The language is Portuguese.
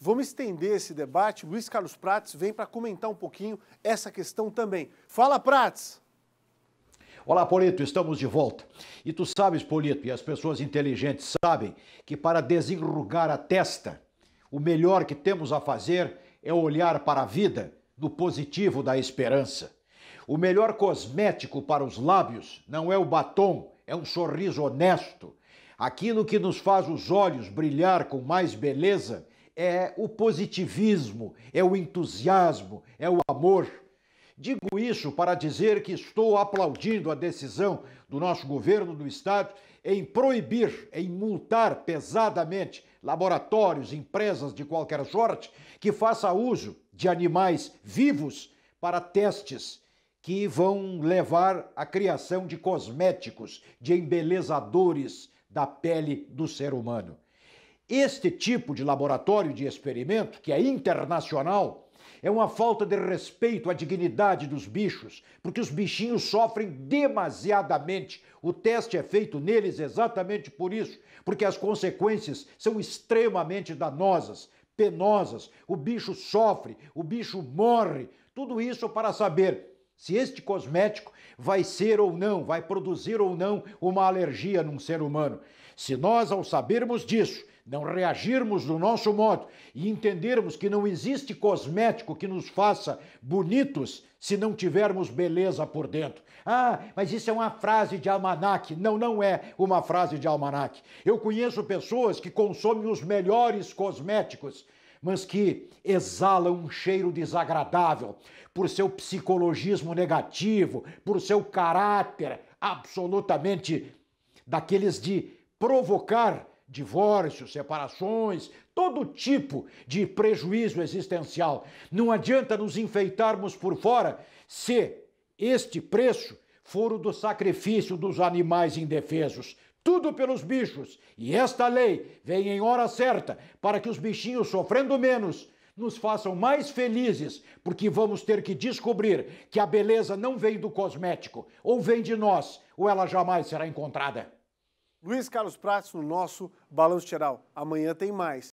Vamos estender esse debate. Luiz Carlos Prates vem para comentar um pouquinho essa questão também. Fala, Prates! Olá, Polito, estamos de volta. E tu sabes, Polito, e as pessoas inteligentes sabem, que para desenrugar a testa, o melhor que temos a fazer é olhar para a vida do positivo da esperança. O melhor cosmético para os lábios não é o batom, é um sorriso honesto. Aquilo que nos faz os olhos brilhar com mais beleza é o positivismo, é o entusiasmo, é o amor. Digo isso para dizer que estou aplaudindo a decisão do nosso governo do Estado em proibir, em multar pesadamente laboratórios, empresas de qualquer sorte que façam uso de animais vivos para testes que vão levar à criação de cosméticos, de embelezadores da pele do ser humano. Este tipo de laboratório de experimento, que é internacional, é uma falta de respeito à dignidade dos bichos, porque os bichinhos sofrem demasiadamente. O teste é feito neles exatamente por isso, porque as consequências são extremamente danosas, penosas. O bicho sofre, o bicho morre. Tudo isso para saber se este cosmético vai ser ou não, vai produzir ou não uma alergia num ser humano. Se nós, ao sabermos disso, não reagirmos do nosso modo e entendermos que não existe cosmético que nos faça bonitos se não tivermos beleza por dentro. Ah, mas isso é uma frase de almanac. Não, não é uma frase de almanac. Eu conheço pessoas que consomem os melhores cosméticos mas que exala um cheiro desagradável por seu psicologismo negativo, por seu caráter absolutamente daqueles de provocar divórcios, separações, todo tipo de prejuízo existencial. Não adianta nos enfeitarmos por fora se este preço for o do sacrifício dos animais indefesos tudo pelos bichos. E esta lei vem em hora certa para que os bichinhos, sofrendo menos, nos façam mais felizes, porque vamos ter que descobrir que a beleza não vem do cosmético, ou vem de nós, ou ela jamais será encontrada. Luiz Carlos Prates no nosso Balanço Geral. Amanhã tem mais.